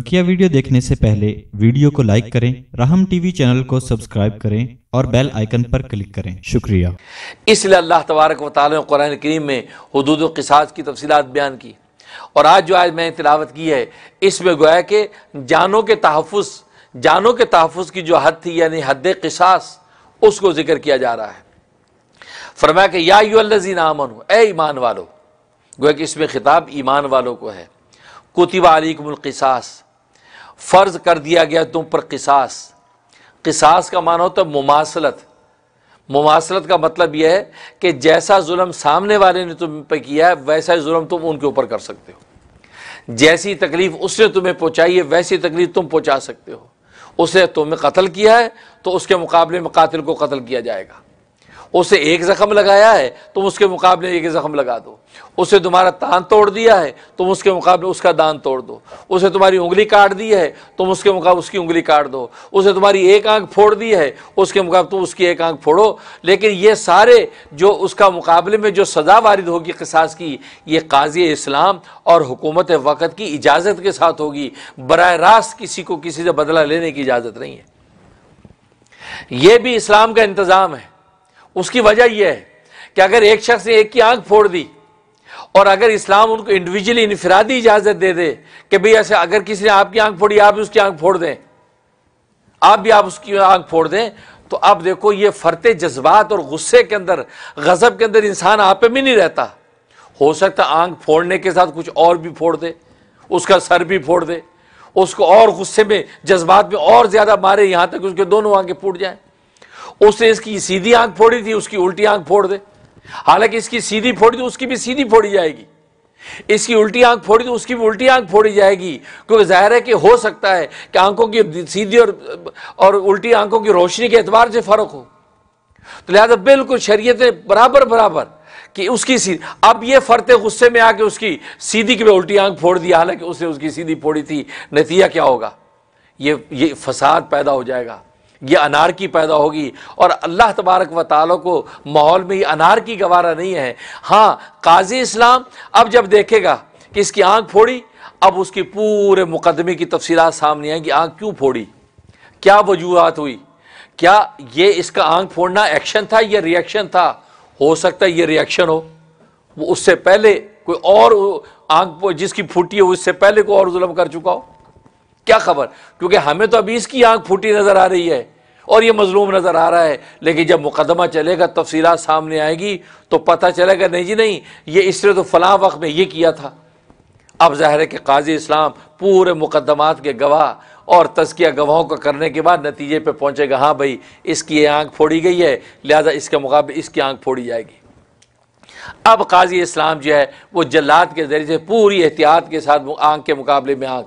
बकिया वीडियो देखने से पहले वीडियो को लाइक करें राहम टीवी चैनल को सब्सक्राइब करें और बेल आइकन पर क्लिक करें शुक्रिया इसलिए अल्लाह तबारक वालन करीम में हदूद किसास की तफसीत बयान की और आज जो आज मैंने तिलावत की है इसमें गोया कि जानों के तहफ़ जानों के तहफ़ की जो हद थी यानी हद कसास उसको जिक्र किया जा रहा है फरमाया कि याजी नामन ए ईमान वालो गोया कि इसमें खिताब ईमान वालों को है कुतिबा अलीकमसास फ़र्ज कर दिया गया तुम पर किसास किसास का माना होता है मुमासलत मुमासलत का मतलब यह है कि जैसा जुल्म सामने वाले ने तुम पर किया है वैसा ही जुल्म तुम उनके ऊपर कर सकते हो जैसी तकलीफ़ उसने तुम्हें पहुँचाई है वैसी तकलीफ़ तुम पहुँचा सकते हो उसने तुम्हें कत्ल किया है तो उसके मुकाबले में कातिल को कत्ल किया जाएगा उसे एक जख्म लगाया है तुम उसके मुकाबले एक जख्म लगा दो उसे तुम्हारा तान तोड़ दिया है तुम उसके मुकाबले उसका दान तोड़ दो उसे तुम्हारी उंगली काट दी है तुम उसके मुकाबले उसकी उंगली काट दो उसे तुम्हारी एक आंख फोड़ दी है उसके मुकाबले तुम उसकी एक आंख फोड़ो लेकिन ये सारे जो उसका मुकाबले में जो सज़ा वारिद होगी किसास की ये काजी इस्लाम और हुकूमत वक़्त की इजाज़त के साथ होगी बर रास्त किसी को किसी से बदला लेने की इजाज़त नहीं है यह भी इस्लाम का इंतज़ाम है उसकी वजह यह है कि अगर एक शख्स ने एक की आंख फोड़ दी और अगर इस्लाम उनको इंडिविजुअली इनफरादी इजाज़त दे दे कि भाई ऐसे अगर किसी ने आपकी आंख फोड़ी आप भी उसकी आंख फोड़ दें आप भी आप उसकी आंख फोड़ दें तो आप देखो ये फरते जज्बात और गुस्से के अंदर गज़ब के अंदर इंसान आप में नहीं रहता हो सकता आंख फोड़ने के साथ कुछ और भी फोड़ दे उसका सर भी फोड़ दे उसको और गुस्से में जज्बात में और ज़्यादा मारे यहां तक उसके दोनों आंखें फूट जाएं उसने इसकी सीधी आंख फोड़ी थी उसकी उल्टी आंख फोड़ दे हालांकि इसकी सीधी फोड़ी थी तो उसकी भी सीधी फोड़ी जाएगी इसकी उल्टी आंख फोड़ी थी तो उसकी भी उल्टी आंख फोड़ी जाएगी क्योंकि जाहिर है कि हो सकता है कि आंखों की सीधी और और उल्टी आंखों की रोशनी के एतबार से फ़र्क हो तो लिहाजा बिल्कुल शरीय बराबर बराबर कि उसकी सीधी अब ये फरते गुस्से में आके उसकी सीधी की उल्टी आंख फोड़ दी हालांकि उसने उसकी सीधी फोड़ी थी नतीजा क्या होगा ये ये फसाद पैदा हो जाएगा ये अनार की पैदा होगी और अल्लाह तबारक व ताली को माहौल में ये अनार की गवारा नहीं है हाँ काजी इस्लाम अब जब देखेगा कि इसकी आँख फोड़ी अब उसकी पूरे मुकदमे की तफसीत सामने कि आँख क्यों फोड़ी क्या वजूहत हुई क्या ये इसका आँख फोड़ना एक्शन था या रिएक्शन था हो सकता है ये रिएक्शन हो वो उससे पहले कोई और आँख जिसकी फूटी हो उससे पहले कोई और जुल्म कर चुका हो क्या खबर क्योंकि हमें तो अभी इसकी आँख फूटी नज़र आ रही है और ये मजलूम नज़र आ रहा है लेकिन जब मुकदमा चलेगा तफसीत सामने आएगी तो पता चलेगा नहीं जी नहीं ये इसने तो फला वक्त में ये किया था अब ज़ाहिर है कि काजी इस्लाम पूरे मुकदमात के गवाह और तस्किया गवाहों को करने के बाद नतीजे पर पहुँचेगा हाँ भाई इसकी ये आँख फोड़ी गई है लिहाजा इसके मुकाबले इसकी आँख फोड़ी जाएगी अब काजी इस्लाम जो है वो जल्लाद के ज़रिए से पूरी एहतियात के साथ आँख के मुकाबले में आँख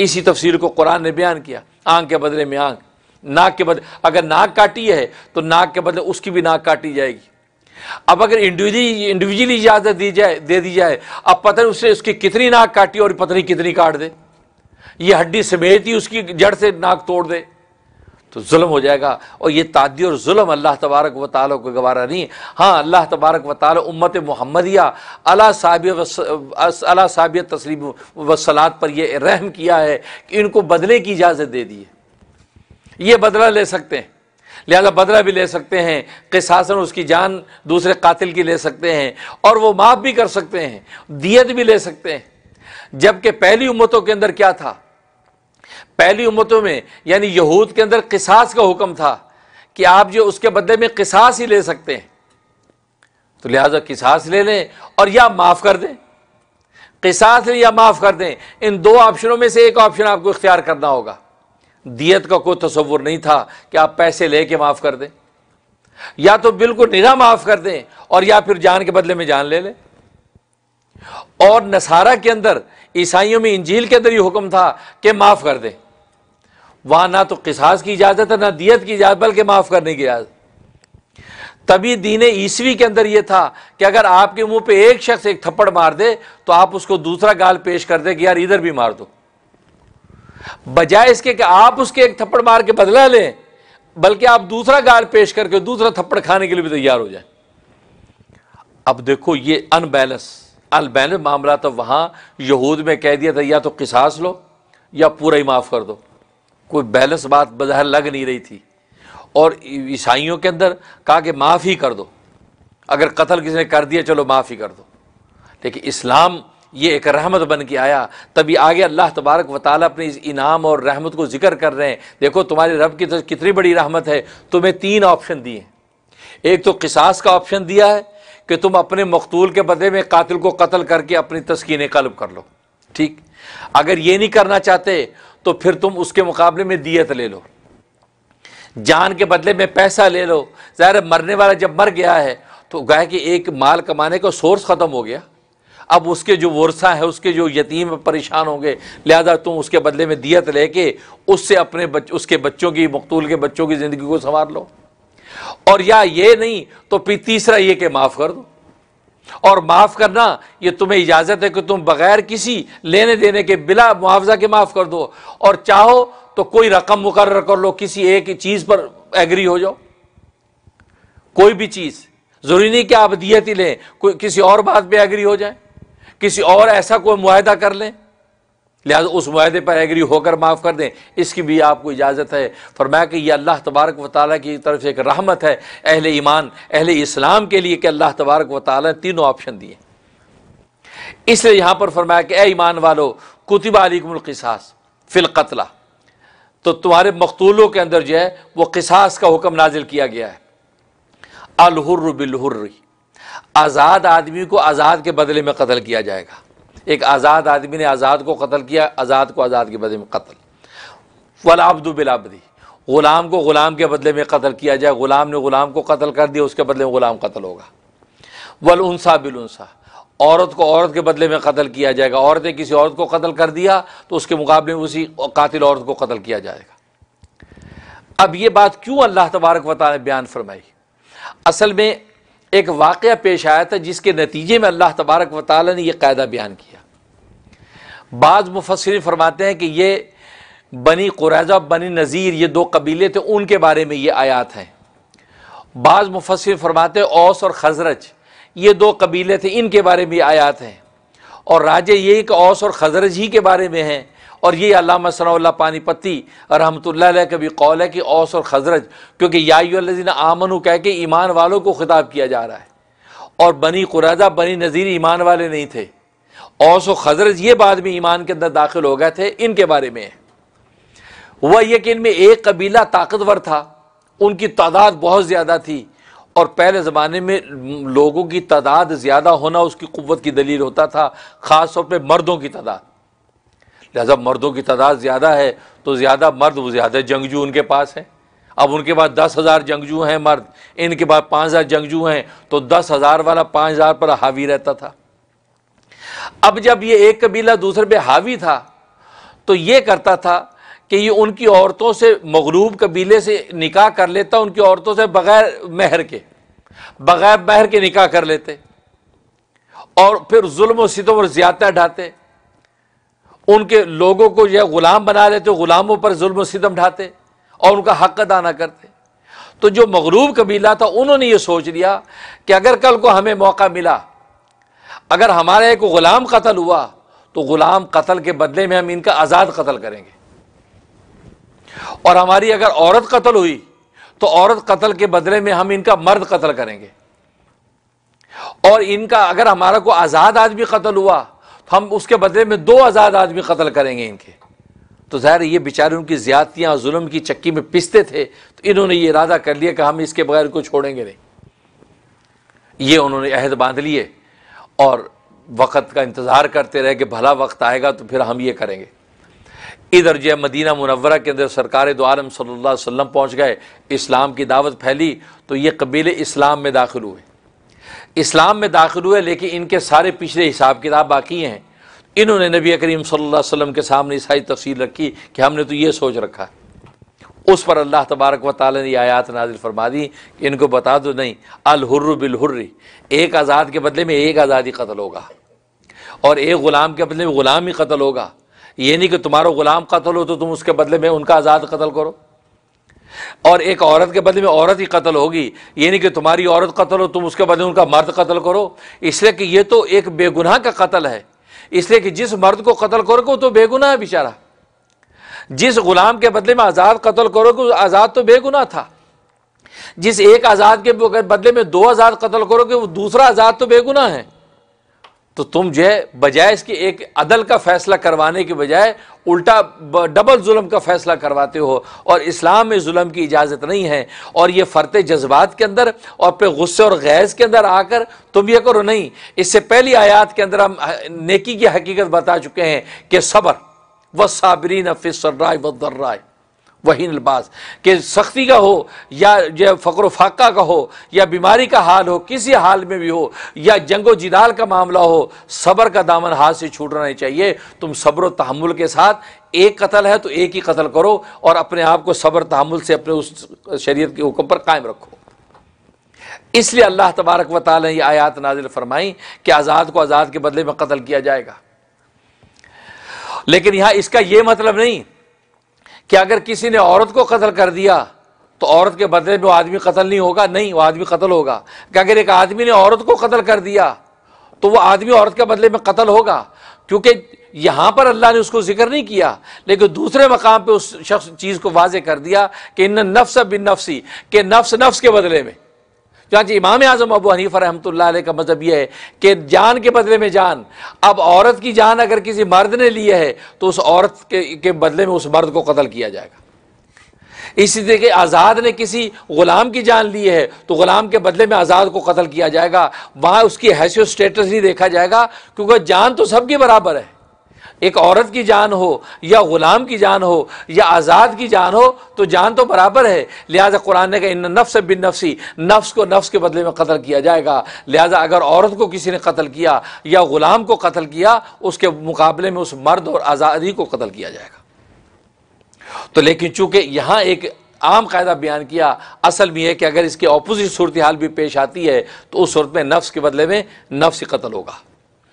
इसी तफसर को कुरान ने बयान किया आँख के बदले में आँख नाक के बदले अगर नाक काटी है तो नाक के बदले उसकी भी नाक काटी जाएगी अब अगर इंडिविजुअली इंडिविजुअली इजाजत दी जाए दे दी जाए अब पता नहीं उसकी कितनी नाक काटी और पता नहीं कितनी काट दे ये हड्डी समेत ही उसकी जड़ से नाक तोड़ दे तो जुल्म हो जाएगा और ये तादी और जुल्म अल्लाह तबारक व ताल को गवारा नहीं हाँ अल्लाह तबारक व ताल उम्मत मोहम्मदिया अला अला साबिय तस्लीम वसलात पर यह रहम किया है कि इनको बदले की इजाज़त दे दी है ये बदला ले सकते हैं लिहाजा बदला भी ले सकते हैं किसासन उसकी जान दूसरे कातिल की ले सकते हैं और वो माफ़ भी कर सकते हैं दियत भी ले सकते हैं जबकि पहली उम्मतों के अंदर क्या था पहली उम्मतों में यानी यहूद के अंदर किसास का हुक्म था कि आप जो उसके बदले में किसास ही ले सकते हैं तो लिहाजा किसास ले लें और या माफ़ कर दें किसास लें या माफ़ कर दें इन दो ऑप्शनों में से एक ऑप्शन आपको इख्तियार करना होगा दियत का कोई तस्वुर नहीं था कि आप पैसे लेके माफ़ कर दें या तो बिल्कुल निरा माफ़ कर दें और या फिर जान के बदले में जान ले लें और नसारा के अंदर ईसाइयों में इंजील के अंदर यह हुक्म था कि माफ़ कर दें वहां ना तो किसास की इजाज़त है ना दियत की इजाज़त बल्कि माफ़ करने की इजाज़त तभी दीन ईसवी के अंदर यह था कि अगर आपके मुंह पे एक शख्स एक थप्पड़ मार दे तो आप उसको दूसरा गाल पेश कर दे कि यार इधर भी मार दो बजाय इसके कि आप उसके एक थप्पड़ मार के बदला लें बल्कि आप दूसरा गाल पेश करके दूसरा थप्पड़ खाने के लिए भी तैयार हो जाए अब देखो ये अनबैलेंस अनबैलेंस मामला तो वहां यहूद में कह दिया था या तो किसास लो या पूरा ही माफ़ कर दो कोई बैलेंस बात बजहर लग नहीं रही थी और ईसाइयों के अंदर कहा कि माफ़ ही कर दो अगर कत्ल किसी ने कर दिया चलो माफ़ ही कर दो लेकिन इस्लाम ये एक रहमत बन के आया तभी आगे अल्लाह तबारक व ताल अपने इस इनाम और रहमत को जिक्र कर रहे हैं देखो तुम्हारे रब की तो कितनी बड़ी रहमत है तुम्हें तीन ऑप्शन दिए एक तो किसास का ऑप्शन दिया है कि तुम अपने मकतूल के बदले में कातिल को कत्ल करके अपनी तस्किन कलब कर लो ठीक अगर ये नहीं करना चाहते तो फिर तुम उसके मुकाबले में दियत ले लो जान के बदले में पैसा ले लो ज़ाहिर मरने वाला जब मर गया है तो गाय कि एक माल कमाने का सोर्स ख़त्म हो गया अब उसके जो वर्षा है उसके जो यतीम परेशान होंगे लिहाजा तुम उसके बदले में दियत लेके उससे अपने बच, उसके बच्चों की मकतूल के बच्चों की ज़िंदगी को संवार लो और या ये नहीं तो फिर तीसरा ये कि माफ़ कर दो और माफ़ करना ये तुम्हें इजाज़त है कि तुम बग़ैर किसी लेने देने के बिला मुआवजा के माफ़ कर दो और चाहो तो कोई रकम मुकर कर लो किसी एक चीज़ पर एग्री हो जाओ कोई भी चीज़ ज़रूरी नहीं कि आप दियत ही लें कोई किसी और बात पे एग्री हो जाए किसी और ऐसा कोई माहदा कर लें लिहाजा उस माहदे पर एग्री होकर माफ़ कर दें इसकी भी आपको इजाज़त है फरमाया कि यह अल्लाह तबारक व ताली की तरफ से एक रहमत है अहल ईमान अहल इस्लाम के लिए कि अल्लाह तबारक व ताली ने तीनों ऑप्शन दिए इसलिए यहां पर फरमाया कि ए ईमान वालो कुतबा अलीकमलकसास फ़िलकतला तो तुम्हारे मकतूलों के अंदर जो है वह किसास का हुक्म नाजिल किया गया है अलहुर बिलहुर्री आज़ाद आदमी को आज़ाद के बदले में कत्ल किया जाएगा एक आज़ाद आदमी ने आज़ाद को कत्ल किया आज़ाद को आज़ाद के बदले में कत्ल वलाबदू बिलाबदी ग़ुलाम को ग़ुलाम के बदले में कत्ल किया जाए ग़ुलाम ने ग़ुलाम को कत्ल कर दिया उसके बदले में ग़ुलाम कत्ल होगा वलउनसा बिलउनसा औरत को औरत के बदले में कत्ल किया जाएगा औरत ने किसी औरत को कत्ल कर दिया तो उसके मुकाबले में उसी कातिल औरत को कत्ल किया जाएगा अब ये बात क्यों अल्लाह तबारक वाली बयान फरमाई असल में एक वाक़ पेश आया था जिसके नतीजे में अल्लाह तबारक व वाली ने यह कायदा बयान किया बाद मुफसर फरमाते हैं कि ये बनी कुरैजा बनी नज़ीर ये दो कबीले थे उनके बारे में ये आयात हैं बाज़ मुफसर फरमाते ओस और खजरज ये दो कबीले थे इनके बारे में आयात हैं और राजे ये कि ओस और खजरज ही के बारे में हैं और ये अलामा सनाउल्ला पानीपति रहमत का भी कौल है कि ओस और खजरत क्योंकि याजीन आमन कह के ईमान वालों को खिताब किया जा रहा है और बनी कुरैजा बनी नज़ीर ईमान वाले नहीं थे ओस और खजरत ये बाद में ईमान के अंदर दाखिल हो गए थे इनके बारे में हुआ यह कि इनमें एक कबीला ताकतवर था उनकी तादाद बहुत ज़्यादा थी और पहले ज़माने में लोगों की तादाद ज़्यादा होना उसकी कुत की दलील होता था ख़ासतौर पर मर्दों की तादाद लिहाजा मर्दों की तादाद ज़्यादा है तो ज़्यादा मर्द वो ज़्यादा जंगजू उनके पास हैं अब उनके पास दस हज़ार जंगजू हैं मर्द इनके पास पाँच हज़ार जंगजू हैं तो दस हज़ार वाला पाँच हज़ार पर हावी रहता था अब जब ये एक कबीला दूसरे पे हावी था तो ये करता था कि ये उनकी औरतों से मगरूब कबीले से निकाह कर लेता उनकी औरतों से बग़ैर महर के बग़ैर महर के निकाह कर लेते और फिर जुल्म सितों ज़्यादा ढाते उनके लोगों को यह ग़ुलाम बना लेते ग़ुलामों पर जुल्म सितम ढाते और उनका हक अदा ना करते तो जो मगरूब कबीला था उन्होंने ये सोच लिया कि अगर कल को हमें मौका मिला अगर हमारा एक ग़ुलाम कत्ल हुआ तो ग़ुलाम कत्ल के बदले में हम इनका आज़ाद कत्ल करेंगे और हमारी अगर औरत कत्ल हुई तो औरत कत्ल के बदले में हम इनका मर्द कत्ल करेंगे और इनका अगर हमारा को आज़ाद आदमी कत्ल हुआ हम उसके बदले में दो आज़ाद आदमी कत्ल करेंगे इनके तो ज़ाहिर ये बेचारे उनकी ज़्यादतियाँ जुल्म की चक्की में पिसते थे तो इन्होंने ये इरादा कर लिया कि हम इसके बगैर को छोड़ेंगे नहीं ये उन्होंने अहद बांध लिए और वक़्त का इंतज़ार करते रहे कि भला वक्त आएगा तो फिर हम ये करेंगे इधर जो मदीना मुनवरा के अंदर सरकार दो आलम सल्ला वसम पहुँच गए इस्लाम की दावत फैली तो ये कबीले इस्लाम में दाखिल हुए इस्लाम में दाखिल हुए लेकिन इनके सारे पिछले हिसाब किताब बाकी हैं इन्होंने नबी करीम सल्लल्लाहु अलैहि वसल्लम के सामने सारी तफसील रखी कि हमने तो ये सोच रखा है उस पर अल्लाह तबारक व ताली ने आयात नाजिल फरमा दी कि इनको बता दो नहीं अलहुर्र बिलहुर्री एक आज़ाद के बदले में एक आज़ाद ही कत्ल होगा और एक ग़ुलाम के बदले में ग़ुलाम ही कत्ल होगा ये नहीं कि तुम्हारा ग़ुलाम कत्ल हो तो तुम उसके बदले में उनका आज़ाद कत्ल करो और एक औरत के बदले में औरत ही कत्ल होगी ये नहीं कि तुम्हारी औरत कत्ल हो तुम उसके बदले उनका मर्द कत्ल करो इसलिए कि ये तो एक बेगुनाह का कत्ल है इसलिए कि जिस मर्द को कत्ल करोगे तो बेगुनाह है बेचारा जिस गुलाम के बदले में आज़ाद कत्ल करोगे आज़ाद तो बेगुनाह था जिस एक आज़ाद के बदले में दो आज़ाद कत्ल करोगे वो दूसरा आज़ाद तो बेगुनाह है तो तुम जो है बजाय इसके एक अदल का फैसला करवाने के बजाय उल्टा डबल जुल्म का फैसला करवाते हो और इस्लाम में जुल्म की इजाज़त नहीं है और ये फरते जज्बात के अंदर और फिर गुस्से और गैज़ के अंदर आकर तुम ये करो नहीं इससे पहली आयात के अंदर हम नेकी की हकीकत बता चुके हैं कि सब्र व साबरीन फ़िस राय वर्राय वही लिबास के सख्ती का हो या जो फकर फाका का हो या बीमारी का हाल हो किसी हाल में भी हो या जंगो जिदाल का मामला हो सब्र का दामन हाथ से छूटना नहीं चाहिए तुम सब्र तहमुल के साथ एक कतल है तो एक ही कतल करो और अपने आप को सब्र तहमुल से अपने उस शरीय के हुक्म पर कायम रखो इसलिए अल्लाह तबारक व ताल ने यह आयात नाजिल फरमाई कि आज़ाद को आज़ाद के बदले में कत्ल किया जाएगा लेकिन यहां इसका यह मतलब नहीं कि अगर किसी ने औरत को कत्ल कर दिया तो औरत के बदले में वो आदमी कत्ल नहीं होगा नहीं वो आदमी कत्ल होगा कि अगर एक आदमी ने औरत को कत्ल कर दिया तो वो आदमी औरत के बदले में कत्ल होगा क्योंकि यहाँ पर अल्लाह ने उसको जिक्र नहीं किया लेकिन दूसरे मकाम पर उस शख्स चीज़ को वाज कर दिया कि इन नफ्स बिन नफ्सी के नफ्स नफ्स के बदले में चाँच इमाम आजम अबू हनीफा रहमत का मजहब यह है कि जान के बदले में जान अब औरत की जान अगर किसी मर्द ने ली है तो उस औरत के, के बदले में उस मर्द को कतल किया जाएगा इसी तरीके आज़ाद ने किसी ग़ुलाम की जान ली है तो ग़ुलाम के बदले में आज़ाद को कत्ल किया जाएगा वहाँ उसकी हैसियत स्टेटस नहीं देखा जाएगा क्योंकि जान तो सबके बराबर है एक औरत की जान हो या ग़ुलाम की जान हो या आज़ाद की जान हो तो जान तो बराबर है लिहाजा कुरान ने कहा इन नफ्स बिन नफसी नफ्स को नफ्स के बदले में कत्ल किया जाएगा लिहाजा अगर औरत को किसी ने कत्ल किया या ग़ुलाम को कत्ल किया उसके मुकाबले में उस मर्द और आज़ादी को कत्ल किया जाएगा तो लेकिन चूंकि यहाँ एक आम कायदा बयान किया असल में है कि अगर इसके ऑपोजिट सूरत हाल भी पेश आती है तो उस सूरत में नफ्स के बदले में नफ्स कत्ल होगा